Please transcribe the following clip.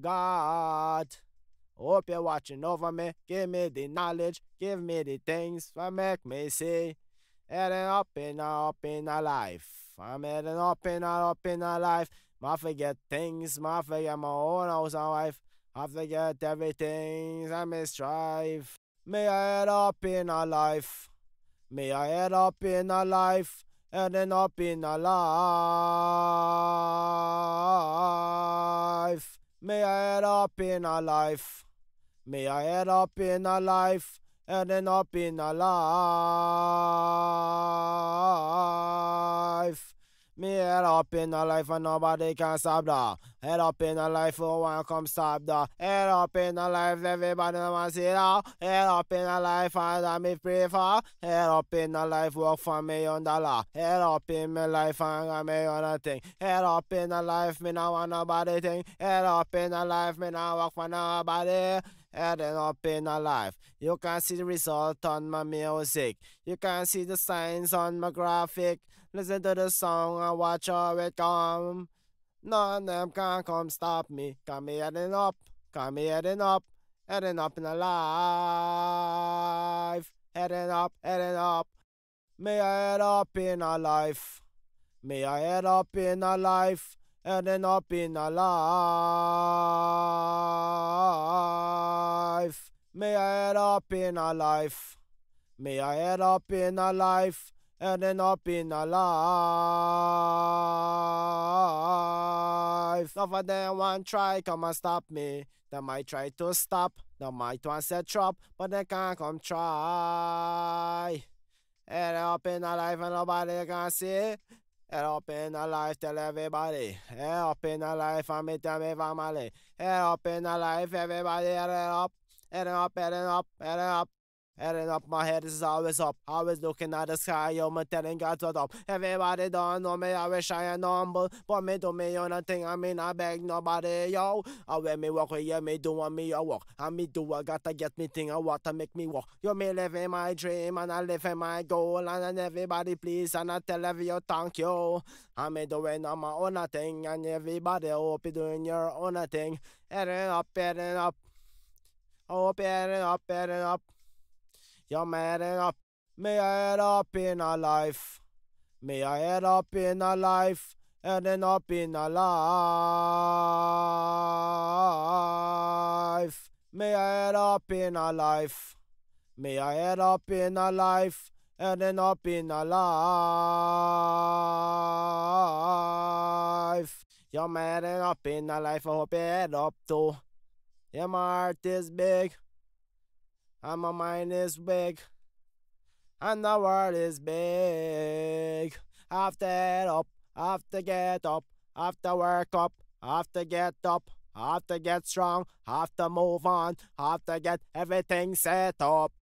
God. Hope you're watching over me. Give me the knowledge. Give me the things that make me see. And an up in a up in a life. I'm at an up in a up in a life. I forget things. I forget my own house and wife. I forget everything. I may strive. May I head up in a life. May I head up in a life. And up in a life. May I add up in a life. May I add up in a life. Add up in a life. Head up in the life and nobody can stop that. Head up in the life, oh one come stop that. Head up in the life, everybody wanna see that. Head up in the life, and I me pray for. Head up in the life, work for me on the law. Head up in my life, and I me on a thing. Head up in the life, me don't want nobody thing. Head up in the life, me don't work for nobody add it up in a life. You can see the result on my music. You can see the signs on my graphic. Listen to the song and watch how it come. None of them can come stop me. Got me heading up. Got me heading up. Heading up in a life. up, heading up. May I add up in a life. May I add up in a life and then up in a life. May I end up in a life. May I end up in a life and end up in a life. for them one try, come and stop me. They might try to stop, they might want set trap, but they can't come try. End up in a life and nobody can see. Head up in the life, tell everybody. Head up in the life, I'm with me family. Head up in the life, everybody, head it up. Head it up, head it up, head it up. Heading up my head is always up. Always looking at the sky, yo, me telling God what up. Everybody don't know me, I wish I am humble. But me do me own thing, I mean, I beg nobody, yo. I wear me walk, yeah, me do want me a walk. I me do, I gotta get me thing, I want to make me walk. Yo, me living my dream, and I living my goal. And everybody please, and I tell every you thank you. I me doing on my own thing, and everybody hope you doing your own thing. Heading up, heading up. Hope heading up, heading up. You're mad up. May I add up in a life? May I add up in a life? Adding up in a life. May I add up in a life? May I add up in a life? Adding up in a life. You're mad up in a life. I hope you add up too. Yeah, my heart is big and my mind is big, and the world is big. After up, after get up, after work up, after get up, after get strong, after move on, after get everything set up.